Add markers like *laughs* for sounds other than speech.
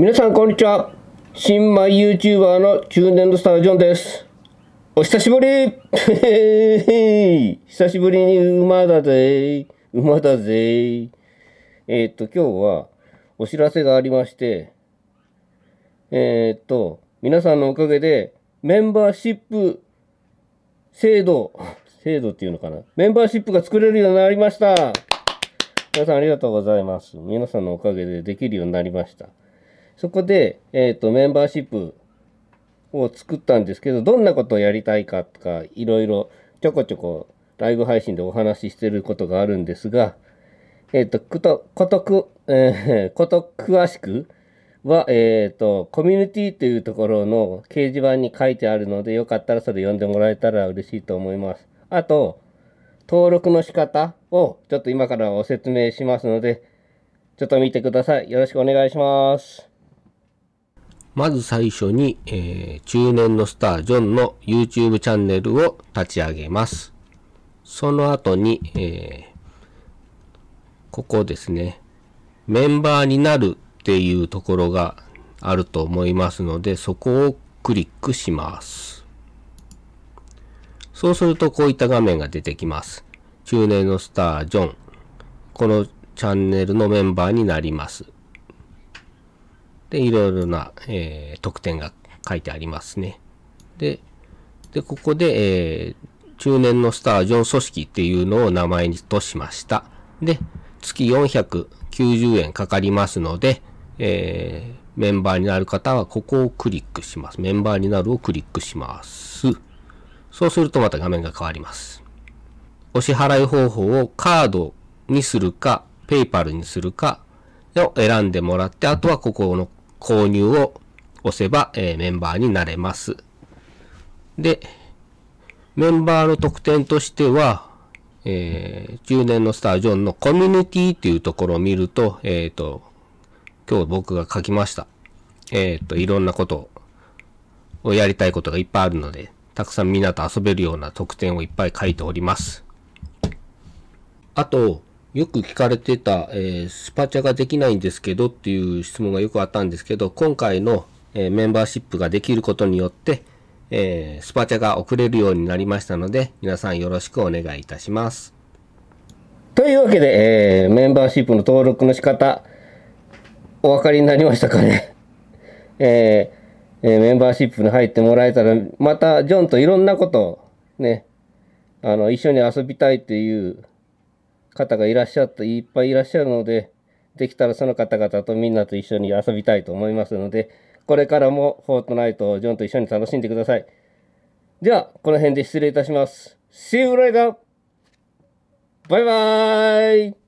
皆さんこんにちは新米 YouTuber の中年のスタージョンですお久しぶり *laughs* 久しぶりに馬だぜ馬だぜえー、っと今日はお知らせがありましてえー、っと皆さんのおかげでメンバーシップ制度制度っていうのかなメンバーシップが作れるようになりました皆さんありがとうございます。皆さんのおかげでできるようになりました。そこで、えっ、ー、と、メンバーシップを作ったんですけど、どんなことをやりたいかとか、いろいろちょこちょこライブ配信でお話ししてることがあるんですが、えっ、ー、と、こと、ことく、えー、*laughs* こと詳しくは、えっ、ー、と、コミュニティというところの掲示板に書いてあるので、よかったらそれ読んでもらえたら嬉しいと思います。あと、登録の仕方をちょっと今からお説明しますので、ちょっと見てください。よろしくお願いします。まず最初に、えー、中年のスタージョンの YouTube チャンネルを立ち上げます。その後に、えー、ここですね、メンバーになるっていうところがあると思いますので、そこをクリックします。そうするとこういった画面が出てきます。中年のスタージョン。このチャンネルのメンバーになります。で、いろいろな、えー、特典が書いてありますね。で、で、ここで、えー、中年のスタージョン組織っていうのを名前としました。で、月490円かかりますので、えー、メンバーになる方はここをクリックします。メンバーになるをクリックします。そうするとまた画面が変わります。お支払い方法をカードにするか、ペイパルにするかを選んでもらって、あとはここの購入を押せば、えー、メンバーになれます。で、メンバーの特典としては、えー、中年のスタージョンのコミュニティっていうところを見ると、えっ、ー、と、今日僕が書きました。えっ、ー、と、いろんなことをやりたいことがいっぱいあるので、たくさんみんなと遊べるような特典をいっぱい書いております。あと、よく聞かれてた、えー、スパチャができないんですけどっていう質問がよくあったんですけど、今回の、えー、メンバーシップができることによって、えー、スパチャが送れるようになりましたので、皆さんよろしくお願いいたします。というわけで、えメンバーシップの登録の仕方、お分かりになりましたかね *laughs* ええメンバーシップに入ってもらえたら、またジョンといろんなことをね、あの、一緒に遊びたいっていう方がいらっしゃって、いっぱいいらっしゃるので、できたらその方々とみんなと一緒に遊びたいと思いますので、これからもフォートナイトをジョンと一緒に楽しんでください。では、この辺で失礼いたします。See you later! バイバーイ